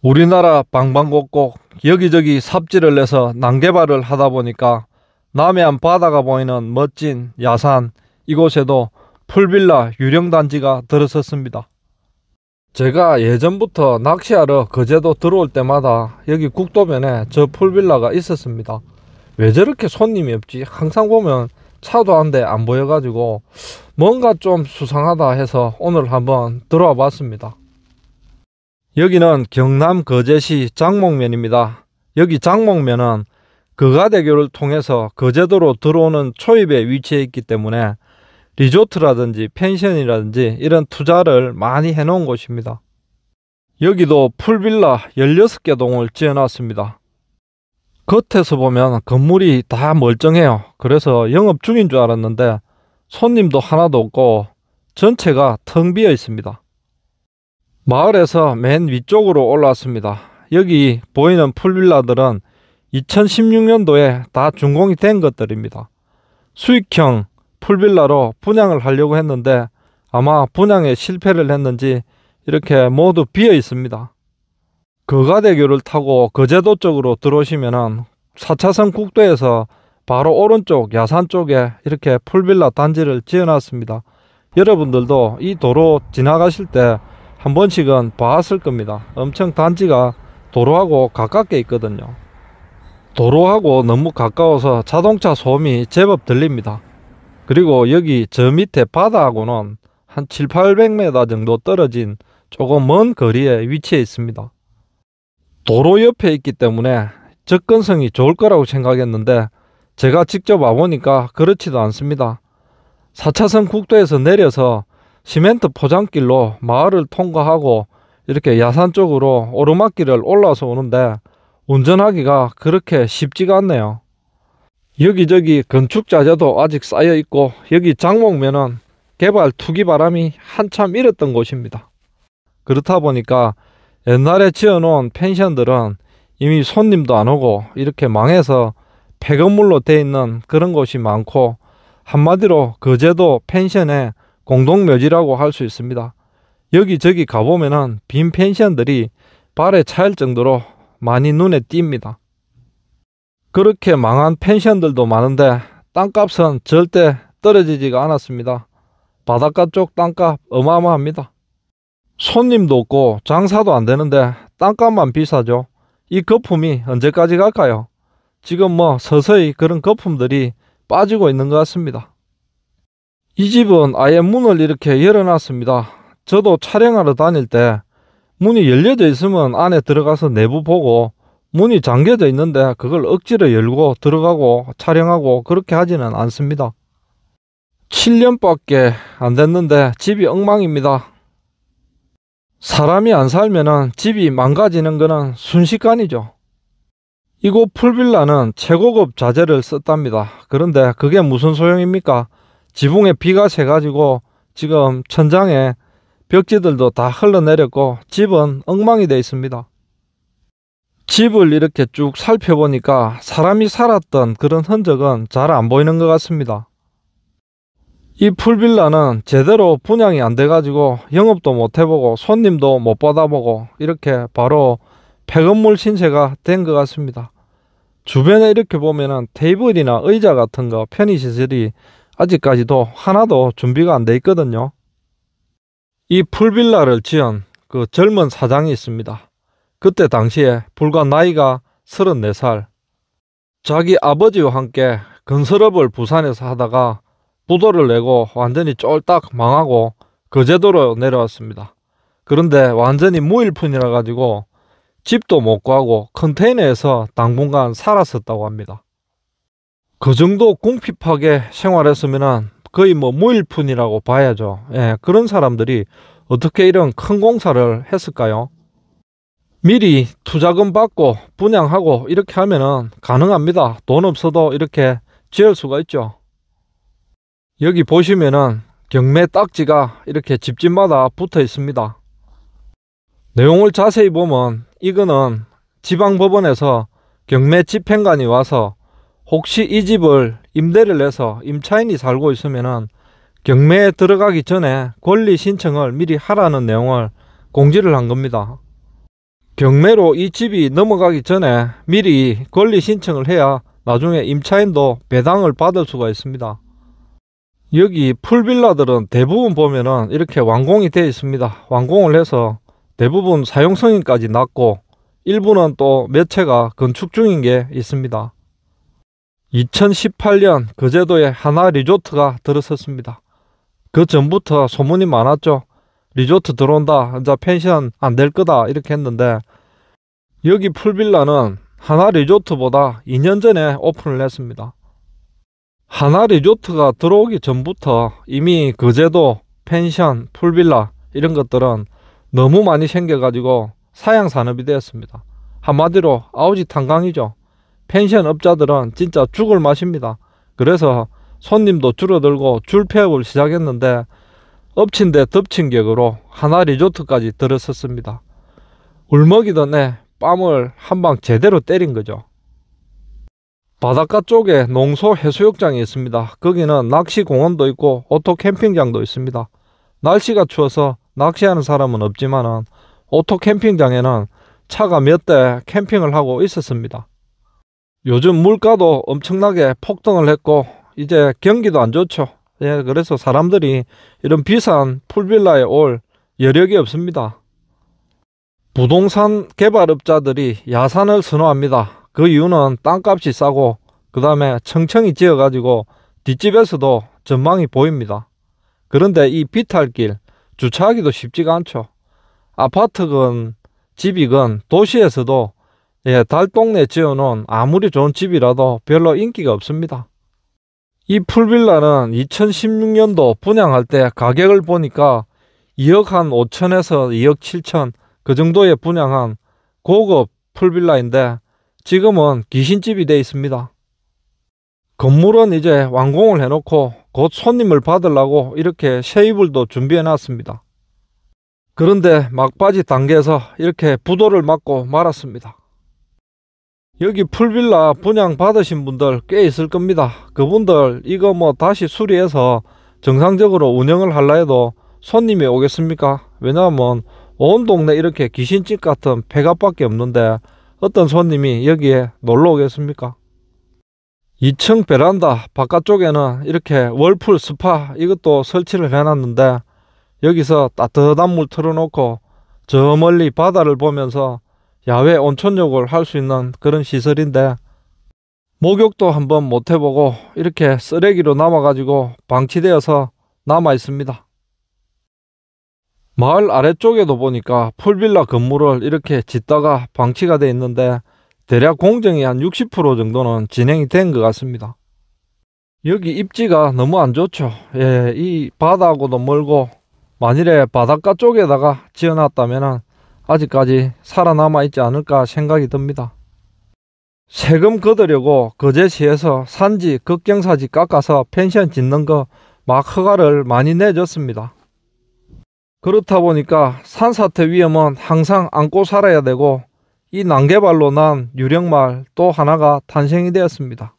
우리나라 방방곡곡 여기저기 삽질을 내서 난개발을 하다 보니까 남해안 바다가 보이는 멋진 야산 이곳에도 풀빌라 유령단지가 들어섰습니다. 제가 예전부터 낚시하러 거제도 들어올 때마다 여기 국도변에저 풀빌라가 있었습니다. 왜 저렇게 손님이 없지? 항상 보면 차도 한대안 보여가지고 뭔가 좀 수상하다 해서 오늘 한번 들어와 봤습니다. 여기는 경남 거제시 장목면입니다. 여기 장목면은 거가대교를 통해서 거제도로 들어오는 초입에 위치해 있기 때문에 리조트라든지 펜션이라든지 이런 투자를 많이 해놓은 곳입니다. 여기도 풀빌라 16개 동을 지어놨습니다. 겉에서 보면 건물이 다 멀쩡해요. 그래서 영업 중인 줄 알았는데 손님도 하나도 없고 전체가 텅 비어 있습니다. 마을에서 맨 위쪽으로 올라왔습니다. 여기 보이는 풀빌라들은 2016년도에 다 준공이 된 것들입니다. 수익형 풀빌라로 분양을 하려고 했는데 아마 분양에 실패를 했는지 이렇게 모두 비어 있습니다. 거가대교를 타고 거제도 쪽으로 들어오시면 4차선 국도에서 바로 오른쪽 야산 쪽에 이렇게 풀빌라 단지를 지어놨습니다. 여러분들도 이 도로 지나가실 때한 번씩은 봤을 겁니다 엄청 단지가 도로하고 가깝게 있거든요 도로하고 너무 가까워서 자동차 소음이 제법 들립니다 그리고 여기 저 밑에 바다하고는 한 7, 800m 정도 떨어진 조금 먼 거리에 위치해 있습니다 도로 옆에 있기 때문에 접근성이 좋을 거라고 생각했는데 제가 직접 와보니까 그렇지도 않습니다 4차선 국도에서 내려서 시멘트 포장길로 마을을 통과하고 이렇게 야산 쪽으로 오르막길을 올라서 오는데 운전하기가 그렇게 쉽지가 않네요. 여기저기 건축자재도 아직 쌓여있고 여기 장목면은 개발 투기 바람이 한참 일었던 곳입니다. 그렇다 보니까 옛날에 지어놓은 펜션들은 이미 손님도 안 오고 이렇게 망해서 폐건물로 돼 있는 그런 곳이 많고 한마디로 거제도 펜션에 공동묘지라고 할 수 있습니다. 여기저기 가보면은 빈 펜션들이 발에 차일 정도로 많이 눈에 띕니다. 그렇게 망한 펜션들도 많은데 땅값은 절대 떨어지지가 않았습니다. 바닷가 쪽 땅값 어마어마합니다. 손님도 없고 장사도 안 되는데 땅값만 비싸죠. 이 거품이 언제까지 갈까요? 지금 뭐 서서히 그런 거품들이 빠지고 있는 것 같습니다. 이 집은 아예 문을 이렇게 열어놨습니다. 저도 촬영하러 다닐 때 문이 열려져 있으면 안에 들어가서 내부 보고 문이 잠겨져 있는데 그걸 억지로 열고 들어가고 촬영하고 그렇게 하지는 않습니다. 7년밖에 안 됐는데 집이 엉망입니다. 사람이 안살면 집이 망가지는 거는 순식간이죠. 이곳 풀빌라는 최고급 자재를 썼답니다. 그런데 그게 무슨 소용입니까? 지붕에 비가 새가지고 지금 천장에 벽지들도 다 흘러내렸고 집은 엉망이 되어 있습니다. 집을 이렇게 쭉 살펴보니까 사람이 살았던 그런 흔적은 잘 안 보이는 것 같습니다. 이 풀빌라는 제대로 분양이 안 돼가지고 영업도 못 해보고 손님도 못 받아보고 이렇게 바로 폐건물 신세가 된 것 같습니다. 주변에 이렇게 보면은 테이블이나 의자 같은 거 편의시설이 아직까지도 하나도 준비가 안 돼 있거든요. 이 풀빌라를 지은 그 젊은 사장이 있습니다. 그때 당시에 불과 나이가 34살. 자기 아버지와 함께 건설업을 부산에서 하다가 부도를 내고 완전히 쫄딱 망하고 거제도로 내려왔습니다. 그런데 완전히 무일푼이라 가지고 집도 못 구하고 컨테이너에서 당분간 살았었다고 합니다. 그 정도 궁핍하게 생활했으면 거의 뭐 무일푼이라고 봐야죠. 예, 그런 사람들이 어떻게 이런 큰 공사를 했을까요? 미리 투자금 받고 분양하고 이렇게 하면은 가능합니다. 돈 없어도 이렇게 지을 수가 있죠. 여기 보시면은 경매 딱지가 이렇게 집집마다 붙어 있습니다. 내용을 자세히 보면 이거는 지방법원에서 경매 집행관이 와서 혹시 이 집을 임대를 내서 임차인이 살고 있으면 경매에 들어가기 전에 권리 신청을 미리 하라는 내용을 공지를 한 겁니다. 경매로 이 집이 넘어가기 전에 미리 권리 신청을 해야 나중에 임차인도 배당을 받을 수가 있습니다. 여기 풀빌라들은 대부분 보면은 이렇게 완공이 되어 있습니다. 완공을 해서 대부분 사용 성인까지 났고 일부는 또 몇 채가 건축 중인 게 있습니다. 2018년 그제도에 하나 리조트가 들어섰습니다. 그 전부터 소문이 많았죠. 리조트 들어온다. 이제 펜션 안 될 거다. 이렇게 했는데 여기 풀빌라는 하나 리조트보다 2년 전에 오픈을 했습니다. 하나 리조트가 들어오기 전부터 이미 그제도, 펜션, 풀빌라 이런 것들은 너무 많이 생겨가지고 사양 산업이 되었습니다. 한마디로 아우지 탄광이죠. 펜션업자들은 진짜 죽을 맛입니다. 그래서 손님도 줄어들고 줄폐업을 시작했는데 엎친 데 덮친 격으로 하나 리조트까지 들었었습니다. 울먹이던 애 뺨을 한 방 제대로 때린 거죠. 바닷가 쪽에 농소 해수욕장이 있습니다. 거기는 낚시공원도 있고 오토캠핑장도 있습니다. 날씨가 추워서 낚시하는 사람은 없지만 오토캠핑장에는 차가 몇 대 캠핑을 하고 있었습니다. 요즘 물가도 엄청나게 폭등을 했고 이제 경기도 안 좋죠. 예, 그래서 사람들이 이런 비싼 풀빌라에 올 여력이 없습니다. 부동산 개발업자들이 야산을 선호합니다. 그 이유는 땅값이 싸고 그 다음에 청청이 지어가지고 뒷집에서도 전망이 보입니다. 그런데 이 비탈길 주차하기도 쉽지가 않죠. 아파트건 집이건 도시에서도 예, 달 동네 지어놓은 아무리 좋은 집이라도 별로 인기가 없습니다. 이 풀빌라는 2016년도 분양할 때 가격을 보니까 2억 한 5천에서 2억 7천 그 정도에 분양한 고급 풀빌라인데 지금은 귀신집이 되어 있습니다. 건물은 이제 완공을 해놓고 곧 손님을 받으려고 이렇게 쉐이블도 준비해놨습니다. 그런데 막바지 단계에서 이렇게 부도를 맞고 말았습니다. 여기 풀빌라 분양 받으신 분들 꽤 있을 겁니다. 그분들 이거 뭐 다시 수리해서 정상적으로 운영을 할라 해도 손님이 오겠습니까? 왜냐하면 온 동네 이렇게 귀신집 같은 폐가밖에 없는데 어떤 손님이 여기에 놀러 오겠습니까? 2층 베란다 바깥쪽에는 이렇게 월풀 스파 이것도 설치를 해놨는데 여기서 따뜻한 물 틀어놓고 저 멀리 바다를 보면서 야외 온천욕을 할 수 있는 그런 시설인데 목욕도 한번 못 해보고 이렇게 쓰레기로 남아가지고 방치되어서 남아 있습니다. 마을 아래쪽에도 보니까 풀빌라 건물을 이렇게 짓다가 방치가 돼 있는데 대략 공정이 한 60% 정도는 진행이 된 것 같습니다. 여기 입지가 너무 안 좋죠. 예, 이 바다하고도 멀고 만일에 바닷가 쪽에다가 지어놨다면 아직까지 살아남아 있지 않을까 생각이 듭니다. 세금 걷으려고 거제시에서 산지 극경사지 깎아서 펜션 짓는 거 막 허가를 많이 내줬습니다. 그렇다 보니까 산사태 위험은 항상 안고 살아야 되고 이 난개발로 난 유령말 또 하나가 탄생이 되었습니다.